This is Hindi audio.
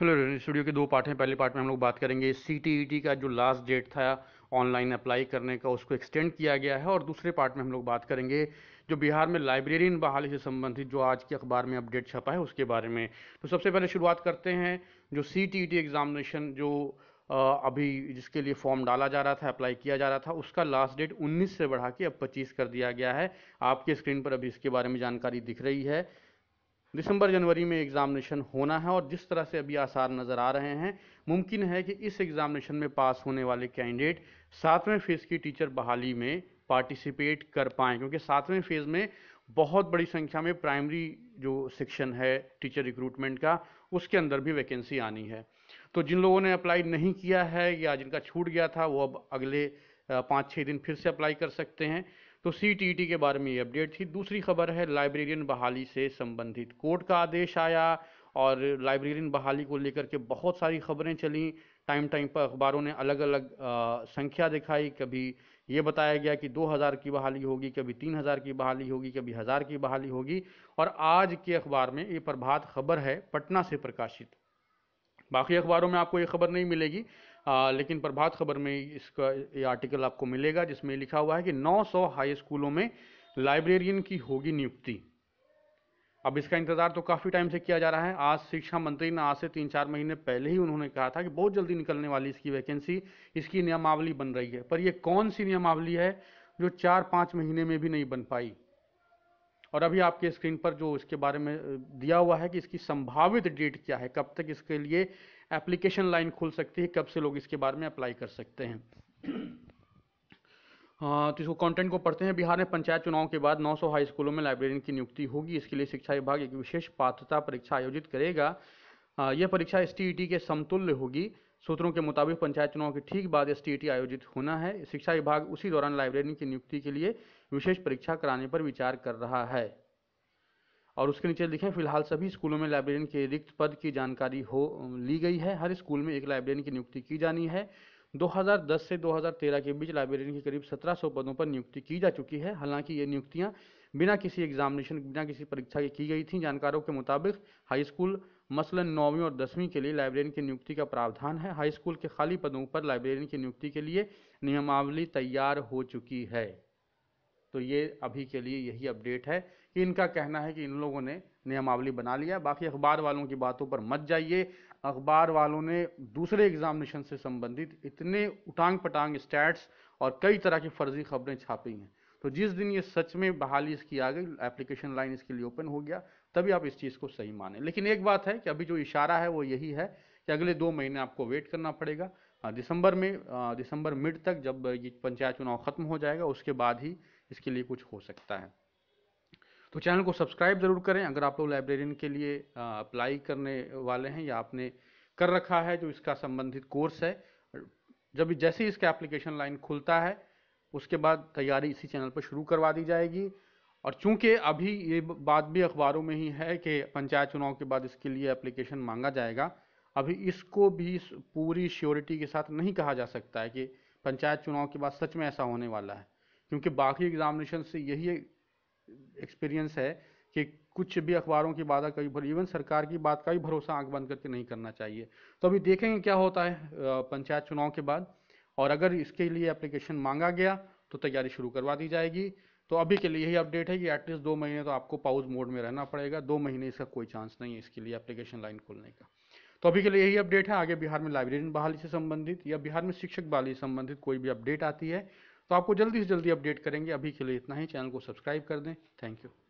हेलो स्टूडियो के दो पार्ट हैं पहले पार्ट में हम लोग बात करेंगे सी e का जो लास्ट डेट था ऑनलाइन अप्लाई करने का उसको एक्सटेंड किया गया है और दूसरे पार्ट में हम लोग बात करेंगे जो बिहार में लाइब्रेरियन बहाली से संबंधित जो आज के अखबार में अपडेट छपा है उसके बारे में तो सबसे पहले शुरुआत करते हैं जो सी एग्ज़ामिनेशन e जो अभी जिसके लिए फॉर्म डाला जा रहा था अप्लाई किया जा रहा था उसका लास्ट डेट 19 से बढ़ा के अब 25 कर दिया गया है आपके स्क्रीन पर अभी इसके बारे में जानकारी दिख रही है दिसंबर जनवरी में एग्ज़ामिनेशन होना है और जिस तरह से अभी आसार नज़र आ रहे हैं मुमकिन है कि इस एग्ज़ामिनेशन में पास होने वाले कैंडिडेट सातवें फ़ेज़ की टीचर बहाली में पार्टिसिपेट कर पाएँ क्योंकि सातवें फ़ेज़ में बहुत बड़ी संख्या में प्राइमरी जो सेक्शन है टीचर रिक्रूटमेंट का उसके अंदर भी वैकेंसी आनी है तो जिन लोगों ने अप्लाई नहीं किया है या जिनका छूट गया था वो अब अगले पाँच छः दिन फिर से अप्लाई कर सकते हैं तो सी e के बारे में ये अपडेट थी दूसरी खबर है लाइब्रेरियन बहाली से संबंधित कोर्ट का आदेश आया और लाइब्रेरियन बहाली को लेकर के बहुत सारी खबरें चलें टाइम टाइम पर अखबारों ने अलग अलग संख्या दिखाई कभी ये बताया गया कि 2000 की बहाली होगी कभी 3000 की बहाली होगी कभी हज़ार की बहाली होगी और आज के अखबार में ये प्रभात खबर है पटना से प्रकाशित बाकी अखबारों में आपको ये खबर नहीं मिलेगी लेकिन प्रभात खबर में इसका ये आर्टिकल आपको मिलेगा जिसमें लिखा हुआ है कि 900 हाई स्कूलों में लाइब्रेरियन की होगी नियुक्ति अब इसका इंतज़ार तो काफ़ी टाइम से किया जा रहा है आज शिक्षा मंत्री ने आज से तीन चार महीने पहले ही उन्होंने कहा था कि बहुत जल्दी निकलने वाली इसकी वैकेंसी इसकी नियमावली बन रही है पर यह कौन सी नियमावली है जो चार पाँच महीने में भी नहीं बन पाई और अभी आपके स्क्रीन पर जो इसके बारे में दिया हुआ है कि इसकी संभावित डेट क्या है कब तक इसके लिए एप्लीकेशन लाइन खुल सकती है कब से लोग इसके बारे में अप्लाई कर सकते हैं हाँ, तो इसको कंटेंट को पढ़ते हैं बिहार में पंचायत चुनाव के बाद 900 हाई स्कूलों में लाइब्रेरियन की नियुक्ति होगी इसके लिए शिक्षा विभाग एक विशेष पात्रता परीक्षा आयोजित करेगा हाँ, यह परीक्षा एस e के समतुल्य होगी सूत्रों के मुताबिक पंचायत चुनाव के ठीक बाद एस e आयोजित होना है शिक्षा विभाग उसी दौरान लाइब्रेरी की नियुक्ति के लिए विशेष परीक्षा कराने पर विचार कर रहा है और उसके नीचे लिखें फिलहाल सभी स्कूलों में लाइब्रेरियन के रिक्त पद की जानकारी हो ली गई है हर स्कूल में एक लाइब्रेरियन की नियुक्ति की जानी है 2010 से 2013 के बीच लाइब्रेरियन के करीब 1700 पदों पर नियुक्ति की जा चुकी है हालांकि ये नियुक्तियां बिना किसी एग्जामिनेशन बिना किसी परीक्षा के की गई थी जानकारों के मुताबिक हाई स्कूल मसलन नौवीं और दसवीं के लिए लाइब्रेरियन की नियुक्ति का प्रावधान है हाई स्कूल के खाली पदों पर लाइब्रेरियन की नियुक्ति के लिए नियमावली तैयार हो चुकी है तो ये अभी के लिए यही अपडेट है कि इनका कहना है कि इन लोगों ने नियमावली बना लिया बाकी अखबार वालों की बातों पर मत जाइए अखबार वालों ने दूसरे एग्जामिनेशन से संबंधित इतने उटांग पटांग स्टैट्स और कई तरह की फर्जी खबरें छापी हैं तो जिस दिन ये सच में बहाली इसकी आ गई एप्लीकेशन लाइन इसके लिए ओपन हो गया तभी आप इस चीज़ को सही माने लेकिन एक बात है कि अभी जो इशारा है वो यही है कि अगले दो महीने आपको वेट करना पड़ेगा हाँ, दिसंबर में हाँ, दिसंबर मिड तक जब ये पंचायत चुनाव खत्म हो जाएगा उसके बाद ही इसके लिए कुछ हो सकता है तो चैनल को सब्सक्राइब ज़रूर करें अगर आप लोग लाइब्रेरियन के लिए अप्लाई हाँ, करने वाले हैं या आपने कर रखा है जो इसका संबंधित कोर्स है जब जैसे ही इसका एप्लीकेशन लाइन खुलता है उसके बाद तैयारी इसी चैनल पर शुरू करवा दी जाएगी और चूंकि अभी ये बात भी अखबारों में ही है कि पंचायत चुनाव के बाद इसके लिए एप्लीकेशन मांगा जाएगा अभी इसको भी पूरी श्योरिटी के साथ नहीं कहा जा सकता है कि पंचायत चुनाव के बाद सच में ऐसा होने वाला है क्योंकि बाकी एग्जामिनेशन से यही एक्सपीरियंस है कि कुछ भी अखबारों की बात कई भर इवन सरकार की बात का भी भरोसा आंख बंद करके नहीं करना चाहिए तो अभी देखेंगे क्या होता है पंचायत चुनाव के बाद और अगर इसके लिए एप्लीकेशन मांगा गया तो तैयारी शुरू करवा दी जाएगी तो अभी के लिए यही अपडेट है कि एटलीस्ट दो महीने तो आपको पाउज मोड में रहना पड़ेगा दो महीने इसका कोई चांस नहीं है इसके लिए एप्लीकेशन लाइन खोलने का तो अभी के लिए यही अपडेट है आगे बिहार में लाइब्रेरियन बहाली से संबंधित या बिहार में शिक्षक बहाली से संबंधित कोई भी अपडेट आती है तो आपको जल्दी से जल्दी अपडेट करेंगे अभी के लिए इतना ही चैनल को सब्सक्राइब कर दें थैंक यू